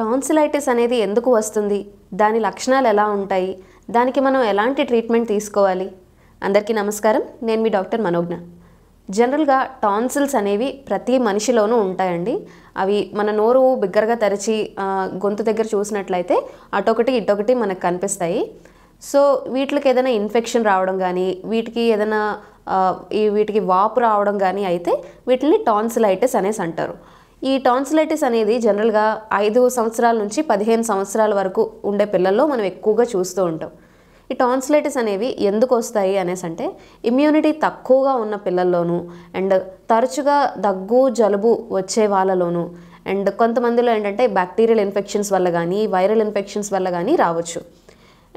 tonsillitis అనేది ఎందుకు వస్తుంది దాని లక్షణాలు ఎలా ఉంటాయి దానికి మనం ఎలాంటి ట్రీట్మెంట్ తీసుకోవాలి అందరికీ నమస్కారం నేను మీ డాక్టర్ మనోజ్ఞ జనరల్గా టాన్సిల్స్ అనేవి ప్రతి మనిషిలోనూ ఉంటాయండి అవి మన నోరు బిగ్గరగా తెరిచి గొంతు దగ్గర చూసినట్లయితే అటొకటి ఇటొకటి మనకు కనిపిస్తాయి సో వీటికి ఏదైనా ఇన్ఫెక్షన్ రావడం కానీ వీటికి ఏదైనా ఈ వీటికి వాపు రావడం కానీ అయితే వీటిని టాన్సిలైటిస్ అనేసి అంటారు ఈ టాన్సిలైటిస్ అనేది జనరల్గా ఐదు సంవత్సరాల నుంచి పదిహేను సంవత్సరాల వరకు ఉండే పిల్లల్లో మనం ఎక్కువగా చూస్తూ ఉంటాం ఈ టాన్సిలైటిస్ అనేవి ఎందుకు వస్తాయి అనేసి అంటే ఇమ్యూనిటీ తక్కువగా ఉన్న పిల్లల్లోనూ అండ్ తరచుగా దగ్గు జలుబు వచ్చే వాళ్ళలోనూ అండ్ కొంతమందిలో ఏంటంటే బ్యాక్టీరియల్ ఇన్ఫెక్షన్స్ వల్ల కానీ వైరల్ ఇన్ఫెక్షన్స్ వల్ల కానీ రావచ్చు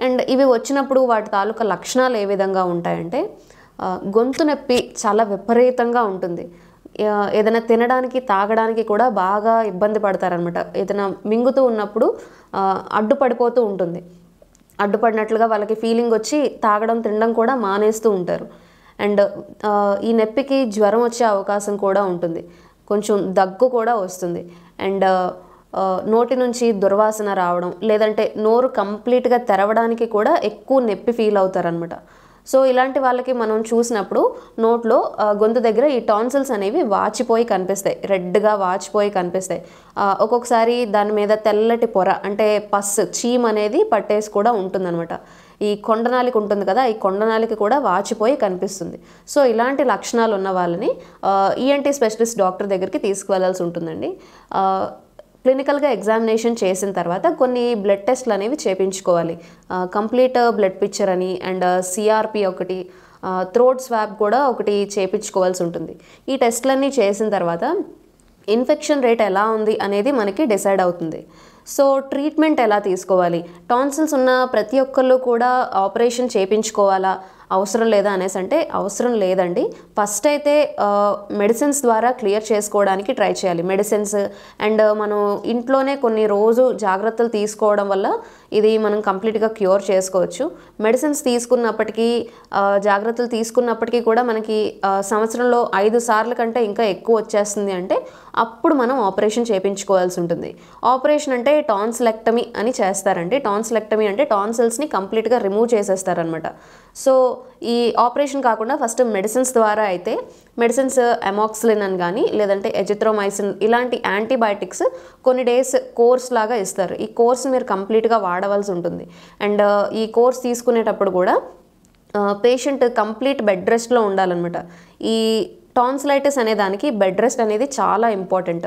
అండ్ ఇవి వచ్చినప్పుడు వాటి తాలూకా లక్షణాలు ఏ విధంగా ఉంటాయంటే గొంతు నొప్పి చాలా విపరీతంగా ఉంటుంది ఏదైనా తినడానికి తాగడానికి కూడా బాగా ఇబ్బంది పడతారనమాట ఏదైనా మింగుతూ ఉన్నప్పుడు అడ్డుపడిపోతూ ఉంటుంది అడ్డుపడినట్లుగా వాళ్ళకి ఫీలింగ్ వచ్చి తాగడం తినడం కూడా మానేస్తూ ఉంటారు అండ్ ఈ నొప్పికి జ్వరం వచ్చే అవకాశం కూడా ఉంటుంది కొంచెం దగ్గు కూడా వస్తుంది అండ్ నోటి నుంచి దుర్వాసన రావడం లేదంటే నోరు కంప్లీట్గా తెరవడానికి కూడా ఎక్కువ నొప్పి ఫీల్ అవుతారనమాట సో ఇలాంటి వాళ్ళకి మనం చూసినప్పుడు నోట్లో గొంతు దగ్గర ఈ టాన్సిల్స్ అనేవి వాచిపోయి కనిపిస్తాయి రెడ్గా వాచిపోయి కనిపిస్తాయి ఒక్కొక్కసారి దాని మీద తెల్లటి పొర అంటే పస్ చీమ్ అనేది పట్టేసి కూడా ఉంటుందన్నమాట ఈ కొండనాలికి ఉంటుంది కదా ఈ కొండనాలికి కూడా వాచిపోయి కనిపిస్తుంది సో ఇలాంటి లక్షణాలు ఉన్న వాళ్ళని ఈఎన్టీ స్పెషలిస్ట్ e డాక్టర్ దగ్గరికి తీసుకువెళ్లాల్సి ఉంటుందండి క్లినికల్గా ఎగ్జామినేషన్ చేసిన తర్వాత కొన్ని బ్లడ్ టెస్ట్లు అనేవి చేపించుకోవాలి కంప్లీట్ బ్లడ్ పిక్చర్ అని అండ్ సిఆర్పి ఒకటి థ్రోట్ స్వాబ్ కూడా ఒకటి చేపించుకోవాల్సి ఉంటుంది ఈ టెస్ట్లన్నీ చేసిన తర్వాత ఇన్ఫెక్షన్ రేట్ ఎలా ఉంది అనేది మనకి డిసైడ్ అవుతుంది సో ట్రీట్మెంట్ ఎలా తీసుకోవాలి టాన్సిల్స్ ఉన్న ప్రతి ఒక్కళ్ళు కూడా ఆపరేషన్ చేయించుకోవాలా అవసరం లేదా అనేసి అంటే అవసరం లేదండి ఫస్ట్ అయితే మెడిసిన్స్ ద్వారా క్లియర్ చేసుకోవడానికి ట్రై చేయాలి మెడిసిన్స్ అండ్ మనం ఇంట్లోనే కొన్ని రోజు జాగ్రత్తలు తీసుకోవడం వల్ల ఇది మనం కంప్లీట్గా క్యూర్ చేసుకోవచ్చు మెడిసిన్స్ తీసుకున్నప్పటికీ జాగ్రత్తలు తీసుకున్నప్పటికీ కూడా మనకి సంవత్సరంలో ఐదు సార్లు కంటే ఇంకా ఎక్కువ వచ్చేస్తుంది అంటే అప్పుడు మనం ఆపరేషన్ చేయించుకోవాల్సి ఉంటుంది ఆపరేషన్ అంటే లెక్టమీ అని చేస్తారండి లెక్టమీ అంటే టాన్సిల్స్ని కంప్లీట్గా రిమూవ్ చేసేస్తారనమాట సో ఈ ఆపరేషన్ కాకుండా ఫస్ట్ మెడిసిన్స్ ద్వారా అయితే మెడిసిన్స్ అమాక్సిలిన్ అని కానీ లేదంటే ఎజిత్రోమైసిన్ ఇలాంటి యాంటీబయాటిక్స్ కొన్ని డేస్ కోర్స్ లాగా ఇస్తారు ఈ కోర్స్ మీరు కంప్లీట్గా వాడవలసి ఉంటుంది అండ్ ఈ కోర్స్ తీసుకునేటప్పుడు కూడా పేషెంట్ కంప్లీట్ బెడ్ రెస్ట్లో ఉండాలన్నమాట ఈ టాన్సిలైటిస్ అనే దానికి బెడ్ రెస్ట్ అనేది చాలా ఇంపార్టెంట్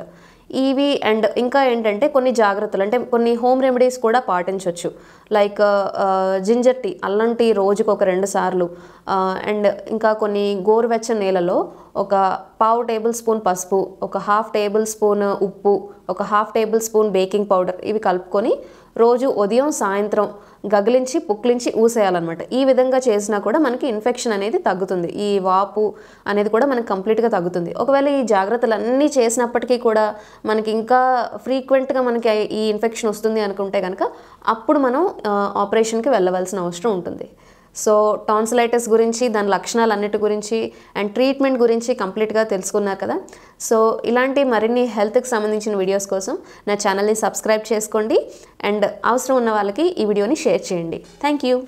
ఇవి అండ్ ఇంకా ఏంటంటే కొన్ని జాగ్రత్తలు అంటే కొన్ని హోమ్ రెమెడీస్ కూడా పాటించవచ్చు లైక్ జింజర్ టీ అల్లం టీ రోజుకు ఒక రెండు సార్లు అండ్ ఇంకా కొన్ని గోరువెచ్చని నీళ్ళలో ఒక పావు టేబుల్ స్పూన్ పసుపు ఒక హాఫ్ టేబుల్ స్పూన్ ఉప్పు ఒక half tablespoon baking powder ఇవి కలుపుకొని రోజు ఉదయం సాయంత్రం గగిలించి పుక్లించి ఊసేయాలన్నమాట ఈ విధంగా చేసినా కూడా మనకి ఇన్ఫెక్షన్ అనేది తగ్గుతుంది ఈ వాపు అనేది కూడా మనకి కంప్లీట్గా తగ్గుతుంది ఒకవేళ ఈ జాగ్రత్తలు అన్నీ చేసినప్పటికీ కూడా మనకి ఇంకా ఫ్రీక్వెంట్గా మనకి ఈ ఇన్ఫెక్షన్ వస్తుంది అనుకుంటే కనుక అప్పుడు మనం ఆపరేషన్కి వెళ్ళవలసిన అవసరం ఉంటుంది సో టాన్సిలైటిస్ గురించి దాని లక్షణాలు అన్నిటి గురించి అండ్ ట్రీట్మెంట్ గురించి కంప్లీట్గా తెలుసుకున్నారు కదా సో ఇలాంటి మరిన్ని హెల్త్కి సంబంధించిన వీడియోస్ కోసం నా ఛానల్ని సబ్స్క్రైబ్ చేసుకోండి అండ్ అవసరం ఉన్న వాళ్ళకి ఈ వీడియోని షేర్ చేయండి థ్యాంక్ యూ